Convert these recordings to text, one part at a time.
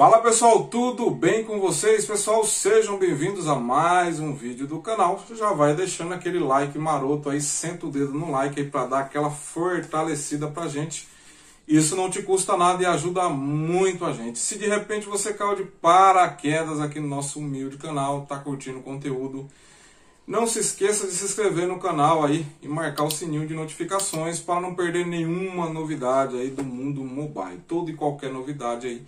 Fala pessoal, tudo bem com vocês? Pessoal, sejam bem-vindos a mais um vídeo do canal. Já vai deixando aquele like maroto aí, senta o dedo no like aí para dar aquela fortalecida pra gente. Isso não te custa nada e ajuda muito a gente. Se de repente você caiu de paraquedas aqui no nosso humilde canal, tá curtindo o conteúdo, não se esqueça de se inscrever no canal aí e marcar o sininho de notificações para não perder nenhuma novidade aí do mundo mobile. Toda e qualquer novidade aí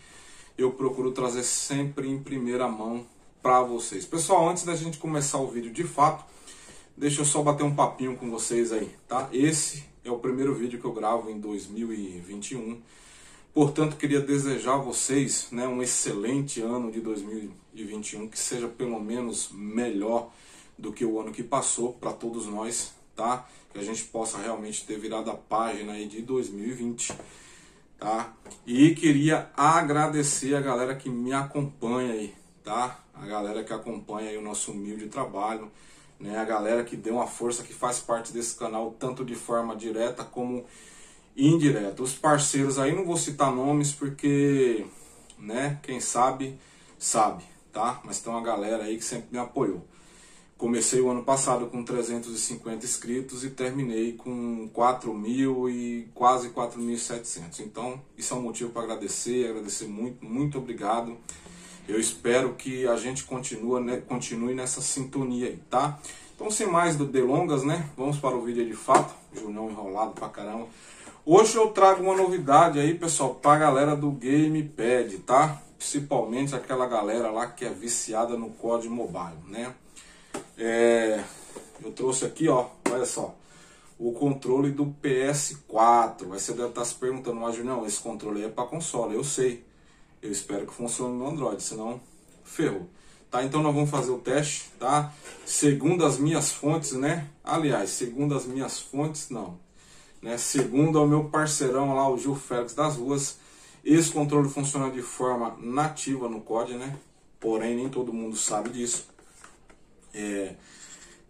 eu procuro trazer sempre em primeira mão para vocês. Pessoal, antes da gente começar o vídeo de fato, deixa eu só bater um papinho com vocês aí, tá? Esse é o primeiro vídeo que eu gravo em 2021. Portanto, queria desejar a vocês né, um excelente ano de 2021, que seja pelo menos melhor do que o ano que passou para todos nós, tá? Que a gente possa realmente ter virado a página aí de 2020 tá? E queria agradecer a galera que me acompanha aí, tá? A galera que acompanha aí o nosso humilde trabalho, né? A galera que deu uma força, que faz parte desse canal, tanto de forma direta como indireta. Os parceiros aí, não vou citar nomes porque, né? Quem sabe, sabe, tá? Mas tem uma galera aí que sempre me apoiou. Comecei o ano passado com 350 inscritos e terminei com 4 mil e quase 4.700. Então, isso é um motivo para agradecer, agradecer muito, muito obrigado. Eu espero que a gente né, continue nessa sintonia aí, tá? Então, sem mais delongas, né? Vamos para o vídeo de fato. Junão enrolado pra caramba. Hoje eu trago uma novidade aí, pessoal, pra galera do Gamepad, tá? Principalmente aquela galera lá que é viciada no código Mobile, né? É, eu trouxe aqui, ó, olha só, o controle do PS4. Aí você deve estar tá se perguntando, mas não, esse controle aí é para console, eu sei. Eu espero que funcione no Android, senão ferrou. Tá, então nós vamos fazer o teste, tá? Segundo as minhas fontes, né? Aliás, segundo as minhas fontes, não. Né? Segundo o meu parceirão lá, o Gil Félix das Ruas, esse controle funciona de forma nativa no COD, né? Porém, nem todo mundo sabe disso. É,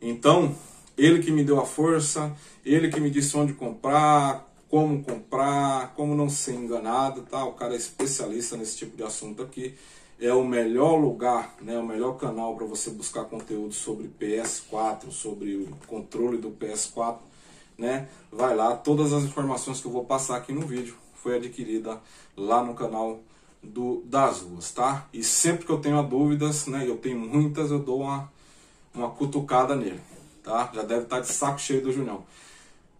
então, ele que me deu a força, ele que me disse onde comprar, como comprar, como não ser enganado, tá? O cara é especialista nesse tipo de assunto aqui. É o melhor lugar, né, o melhor canal para você buscar conteúdo sobre PS4, sobre o controle do PS4, né? Vai lá, todas as informações que eu vou passar aqui no vídeo foi adquirida lá no canal do das ruas, tá? E sempre que eu tenho dúvidas, né, eu tenho muitas, eu dou uma uma cutucada nele, tá? Já deve estar tá de saco cheio do Junião.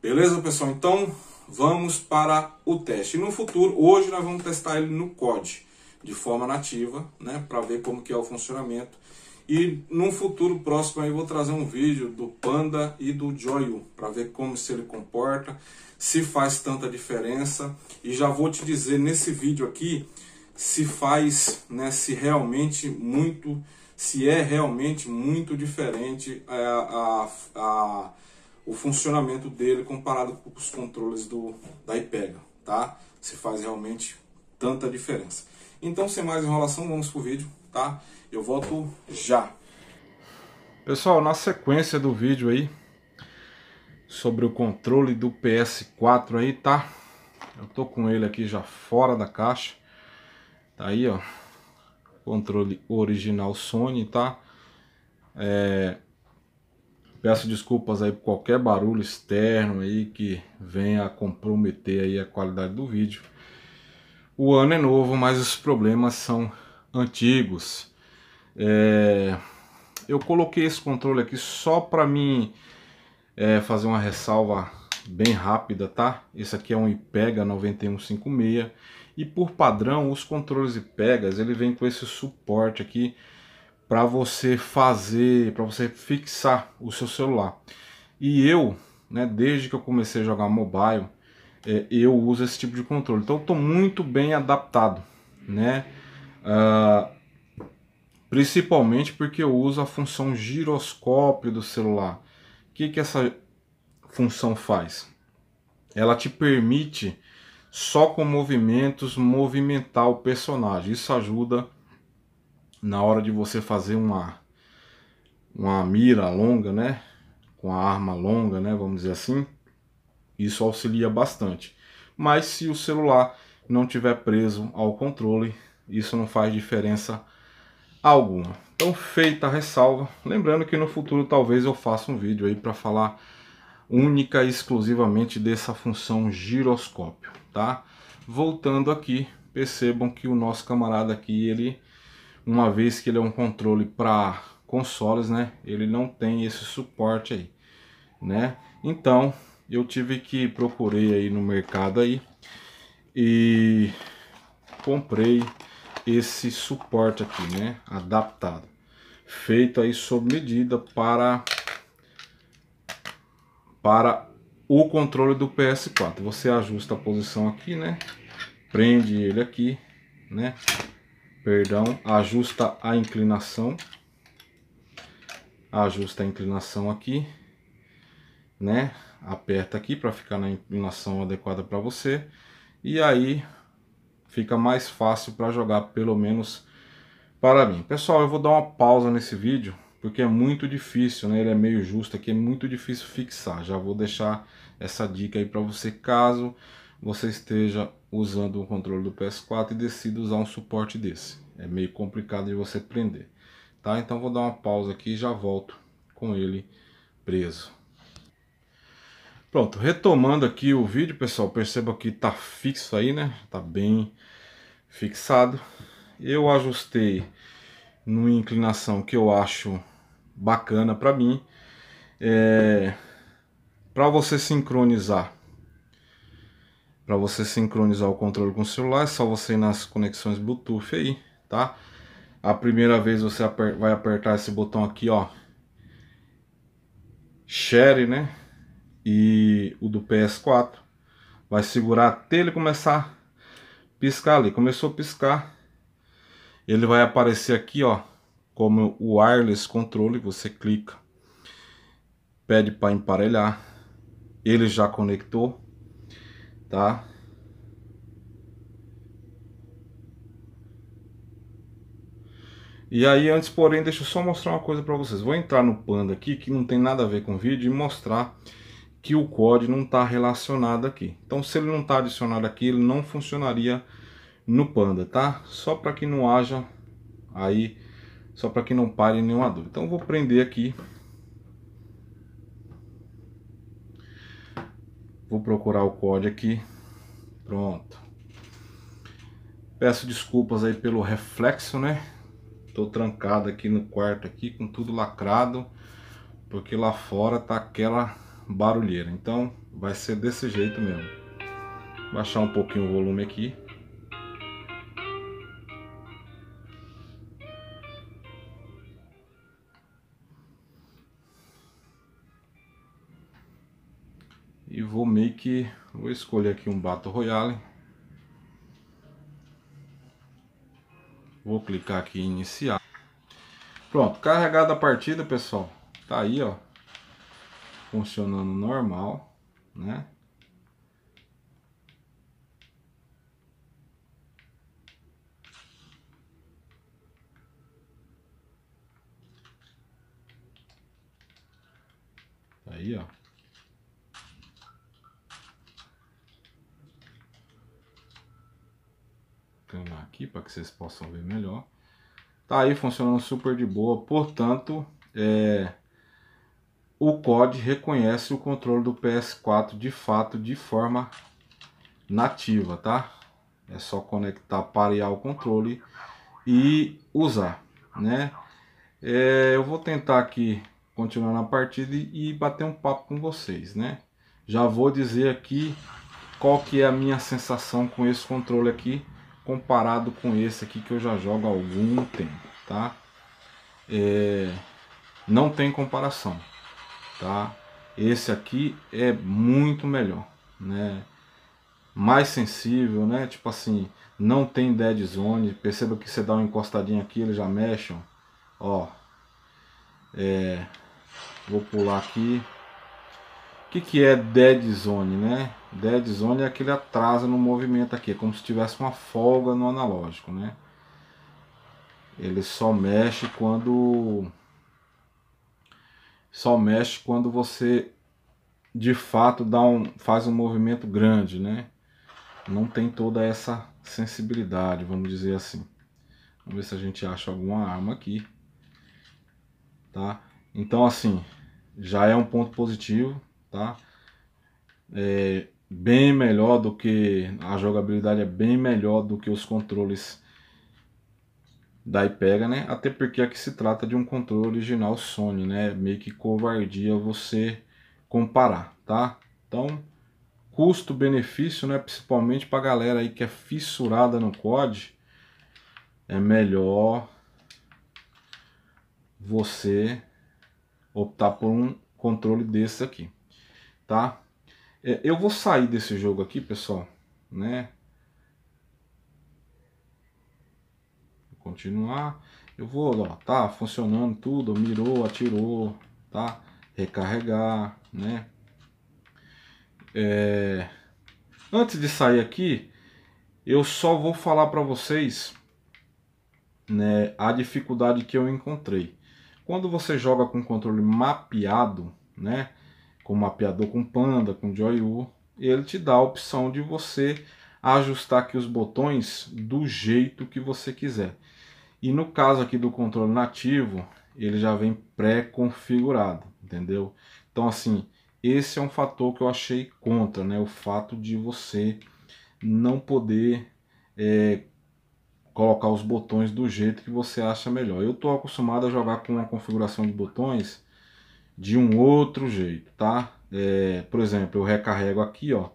Beleza, pessoal? Então, vamos para o teste. no futuro, hoje nós vamos testar ele no COD, de forma nativa, né? Para ver como que é o funcionamento. E num futuro próximo aí vou trazer um vídeo do Panda e do Joyu para ver como se ele comporta, se faz tanta diferença e já vou te dizer nesse vídeo aqui se faz, né, se realmente muito se é realmente muito diferente é, a, a, a, o funcionamento dele comparado com os controles do, da IPEGA, tá? Se faz realmente tanta diferença. Então, sem mais enrolação, vamos pro vídeo, tá? Eu volto já. Pessoal, na sequência do vídeo aí, sobre o controle do PS4 aí, tá? Eu tô com ele aqui já fora da caixa. Tá aí, ó controle original Sony, tá? É, peço desculpas aí por qualquer barulho externo aí que venha comprometer aí a qualidade do vídeo. O ano é novo, mas os problemas são antigos. É, eu coloquei esse controle aqui só para mim é, fazer uma ressalva bem rápida, tá? Esse aqui é um IPEGA 9156 e por padrão, os controles e pegas, ele vem com esse suporte aqui para você fazer, para você fixar o seu celular. E eu, né, desde que eu comecei a jogar mobile, é, eu uso esse tipo de controle. Então eu estou muito bem adaptado, né? Uh, principalmente porque eu uso a função giroscópio do celular. O que, que essa função faz? Ela te permite só com movimentos movimentar o personagem. Isso ajuda na hora de você fazer uma uma mira longa, né? Com a arma longa, né? Vamos dizer assim. Isso auxilia bastante. Mas se o celular não tiver preso ao controle, isso não faz diferença alguma. Então, feita a ressalva, lembrando que no futuro talvez eu faça um vídeo aí para falar única e exclusivamente dessa função giroscópio, tá? Voltando aqui, percebam que o nosso camarada aqui, ele, uma vez que ele é um controle para consoles, né? Ele não tem esse suporte aí, né? Então, eu tive que procurei aí no mercado aí e comprei esse suporte aqui, né? Adaptado, feito aí sob medida para para o controle do PS4. Você ajusta a posição aqui, né? Prende ele aqui, né? Perdão, ajusta a inclinação. Ajusta a inclinação aqui, né? Aperta aqui para ficar na inclinação adequada para você. E aí fica mais fácil para jogar, pelo menos para mim. Pessoal, eu vou dar uma pausa nesse vídeo porque é muito difícil, né? Ele é meio justo aqui, é muito difícil fixar. Já vou deixar essa dica aí para você caso você esteja usando o controle do PS4 e decida usar um suporte desse. É meio complicado de você prender. Tá? Então vou dar uma pausa aqui e já volto com ele preso. Pronto, retomando aqui o vídeo, pessoal, perceba que tá fixo aí, né? Tá bem fixado. Eu ajustei numa inclinação que eu acho bacana para mim. É, para você sincronizar, para você sincronizar o controle com o celular, é só você ir nas conexões Bluetooth aí, tá? A primeira vez você aper vai apertar esse botão aqui, ó, share, né? E o do PS4 vai segurar até ele começar a piscar ali. Começou a piscar, ele vai aparecer aqui, ó, como o wireless controle, você clica, pede para emparelhar, ele já conectou, tá? E aí antes, porém, deixa eu só mostrar uma coisa para vocês. Vou entrar no Panda aqui, que não tem nada a ver com o vídeo, e mostrar que o COD não está relacionado aqui. Então, se ele não está adicionado aqui, ele não funcionaria no Panda, tá? Só para que não haja aí só para que não pare nenhuma dúvida. Então vou prender aqui. Vou procurar o código aqui. Pronto. Peço desculpas aí pelo reflexo, né? Tô trancado aqui no quarto aqui com tudo lacrado, porque lá fora tá aquela barulheira. Então vai ser desse jeito mesmo. Baixar um pouquinho o volume aqui. E vou meio que... Vou escolher aqui um Battle Royale. Vou clicar aqui em iniciar. Pronto, carregada a partida, pessoal. Tá aí, ó. Funcionando normal, né? Tá aí, ó. aqui para que vocês possam ver melhor. Tá aí funcionando super de boa, portanto, é, o COD reconhece o controle do PS4 de fato de forma nativa, tá? É só conectar, parear o controle e usar, né? É, eu vou tentar aqui continuar na partida e, e bater um papo com vocês, né? Já vou dizer aqui qual que é a minha sensação com esse controle aqui comparado com esse aqui que eu já jogo há algum tempo, tá? É, não tem comparação, tá? Esse aqui é muito melhor, né? Mais sensível, né? Tipo assim, não tem dead zone. Perceba que você dá uma encostadinha aqui, ele já mexe, ó. É, vou pular aqui. O que, que é dead zone, né? Dead Zone é aquele atraso no movimento aqui, é como se tivesse uma folga no analógico, né? Ele só mexe quando só mexe quando você de fato dá um faz um movimento grande, né? Não tem toda essa sensibilidade, vamos dizer assim. Vamos ver se a gente acha alguma arma aqui. Tá? Então assim, já é um ponto positivo, tá? É, bem melhor do que a jogabilidade é bem melhor do que os controles da Ipega, né? Até porque aqui se trata de um controle original Sony, né? Meio que covardia você comparar, tá? Então, custo-benefício, né? Principalmente para galera aí que é fissurada no COD, é melhor você optar por um controle desse aqui, tá? É, eu vou sair desse jogo aqui, pessoal, né? Vou continuar. Eu vou, ó, tá funcionando tudo, mirou, atirou, tá? Recarregar, né? É... Antes de sair aqui, eu só vou falar para vocês né, a dificuldade que eu encontrei. Quando você joga com controle mapeado, né? com mapeador com Panda, com Joyu, ele te dá a opção de você ajustar aqui os botões do jeito que você quiser. E no caso aqui do controle nativo, ele já vem pré-configurado, entendeu? Então assim, esse é um fator que eu achei contra, né? O fato de você não poder é, colocar os botões do jeito que você acha melhor. Eu estou acostumado a jogar com uma configuração de botões de um outro jeito, tá? É, por exemplo, eu recarrego aqui, ó.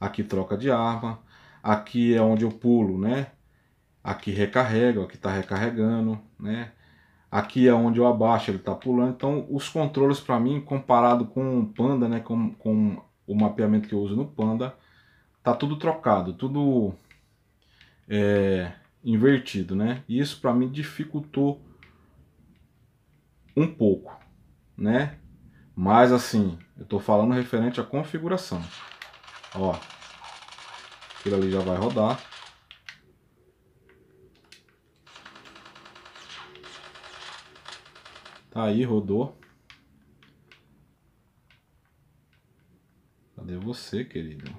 Aqui troca de arma. Aqui é onde eu pulo, né? Aqui recarrega, aqui tá recarregando, né? Aqui é onde eu abaixo, ele tá pulando. Então, os controles para mim, comparado com o Panda, né? Com, com o mapeamento que eu uso no Panda, tá tudo trocado, tudo é, invertido, né? E isso para mim dificultou um pouco, né? Mas assim, eu estou falando referente à configuração. Ó, aquilo ali já vai rodar. Tá aí, rodou. Cadê você, querido?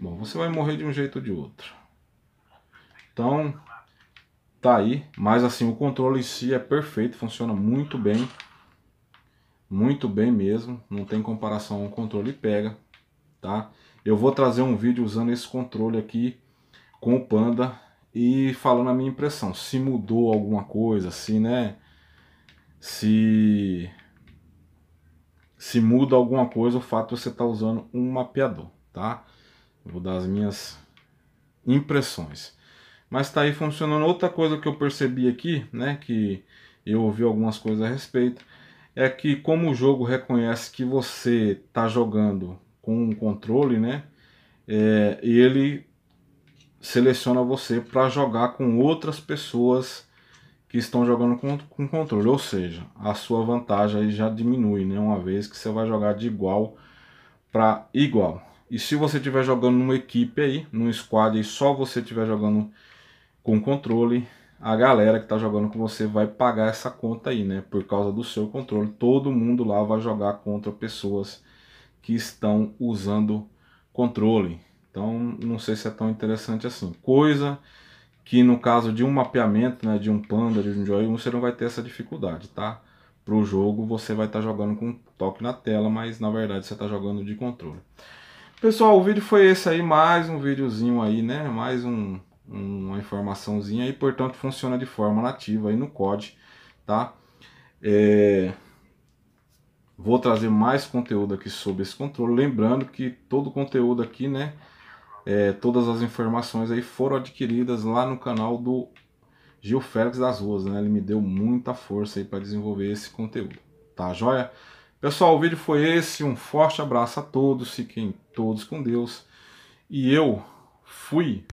Bom, você vai morrer de um jeito ou de outro. Então, tá aí. Mas assim, o controle em si é perfeito, funciona muito bem muito bem mesmo, não tem comparação, o controle pega, tá? Eu vou trazer um vídeo usando esse controle aqui com o Panda e falando a minha impressão, se mudou alguma coisa, se, né, se se muda alguma coisa o fato de você estar tá usando um mapeador, tá? vou dar as minhas impressões. Mas tá aí funcionando. Outra coisa que eu percebi aqui, né, que eu ouvi algumas coisas a respeito, é que como o jogo reconhece que você está jogando com um controle, né? É, ele seleciona você para jogar com outras pessoas que estão jogando com, com controle. Ou seja, a sua vantagem aí já diminui, né? Uma vez que você vai jogar de igual para igual. E se você estiver jogando numa equipe aí, num squad e só você estiver jogando com controle, a galera que está jogando com você vai pagar essa conta aí, né? Por causa do seu controle. Todo mundo lá vai jogar contra pessoas que estão usando controle. Então, não sei se é tão interessante assim. Coisa que no caso de um mapeamento, né, de um Panda, de um Joy 1, você não vai ter essa dificuldade, tá? Para o jogo, você vai estar tá jogando com toque na tela, mas na verdade você está jogando de controle. Pessoal, o vídeo foi esse aí, mais um videozinho aí, né? Mais um uma informaçãozinha e, portanto, funciona de forma nativa aí no COD, tá? É... Vou trazer mais conteúdo aqui sobre esse controle, lembrando que todo o conteúdo aqui, né, é, todas as informações aí foram adquiridas lá no canal do Gil Félix das Ruas, né? Ele me deu muita força aí para desenvolver esse conteúdo, tá joia? Pessoal, o vídeo foi esse. Um forte abraço a todos, fiquem todos com Deus. E eu fui.